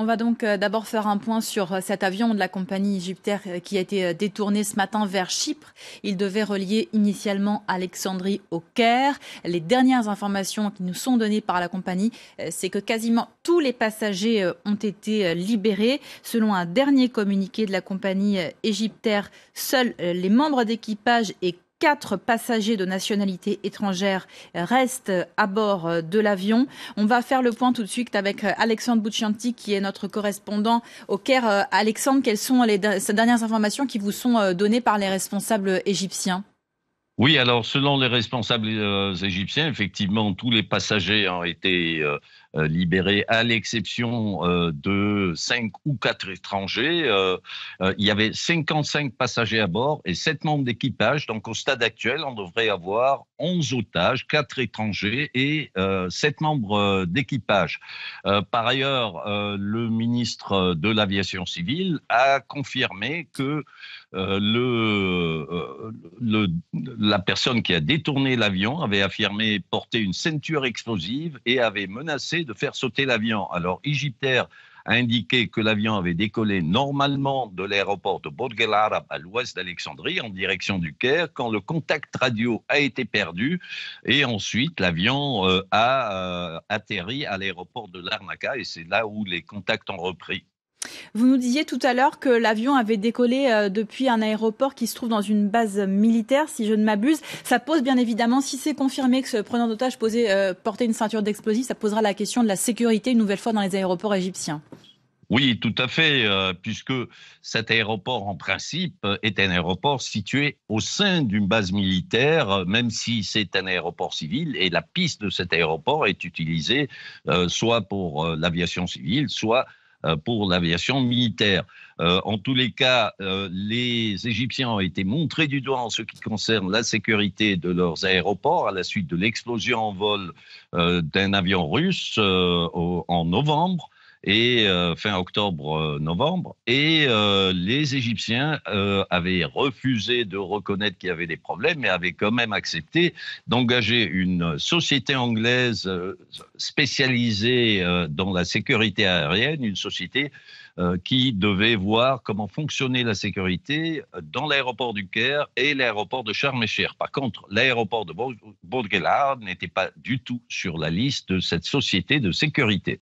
On va donc euh, d'abord faire un point sur euh, cet avion de la compagnie égyptaire euh, qui a été détourné ce matin vers Chypre. Il devait relier initialement Alexandrie au Caire. Les dernières informations qui nous sont données par la compagnie, c'est que quasiment tous les passagers ont été libérés. Selon un dernier communiqué de la compagnie égyptaire, seuls les membres d'équipage et Quatre passagers de nationalité étrangère restent à bord de l'avion. On va faire le point tout de suite avec euh, Alexandre Bouchanti, qui est notre correspondant au Caire. Euh, Alexandre, quelles sont les dernières informations qui vous sont euh, données par les responsables égyptiens oui, alors selon les responsables euh, égyptiens, effectivement, tous les passagers ont été euh, euh, libérés, à l'exception de cinq ou quatre étrangers. il y avait 55 passagers à bord et sept membres d'équipage. Donc au stade actuel, on devrait avoir 11 otages, quatre étrangers et sept membres d'équipage. par ailleurs, le ministre de l'aviation civile a confirmé que le, le la personne qui a détourné l'avion avait affirmé porter une ceinture explosive et avait menacé de faire sauter l'avion. Alors, Egyptair a indiqué que l'avion avait décollé normalement de l'aéroport de Arab à l'ouest d'Alexandrie en direction du Caire quand le contact radio a été perdu et ensuite l'avion euh, a euh, atterri à l'aéroport de Larnaca et c'est là où les contacts ont repris. Vous nous disiez tout à l'heure que l'avion avait décollé euh, depuis un aéroport qui se trouve dans une base militaire, si je ne m'abuse. Ça pose bien évidemment, si c'est confirmé que ce preneur d'otage euh, portait une ceinture d'explosifs, ça posera la question de la sécurité une nouvelle fois dans les aéroports égyptiens. Oui, tout à fait, euh, puisque cet aéroport, en principe, est un aéroport situé au sein d'une base militaire, même si c'est un aéroport civil, et la piste de cet aéroport est utilisée soit pour l'aviation civile, soit euh, pour l'aviation militaire. Euh, en tous les cas, euh, les Égyptiens ont été montrés du doigt en ce qui concerne la sécurité de leurs aéroports à la suite de l'explosion en vol d'un avion russe en novembre et euh, fin octobre-novembre. Euh, et euh, les Égyptiens avaient refusé de reconnaître qu'il y avait des problèmes, mais avaient quand même accepté d'engager une société anglaise spécialisée dans la sécurité aérienne, une société qui devait voir comment fonctionnait la sécurité dans l'aéroport du Caire et l'aéroport de Sharm el Par contre, l'aéroport de Bourguelard n'était pas du tout sur la liste de cette société de sécurité.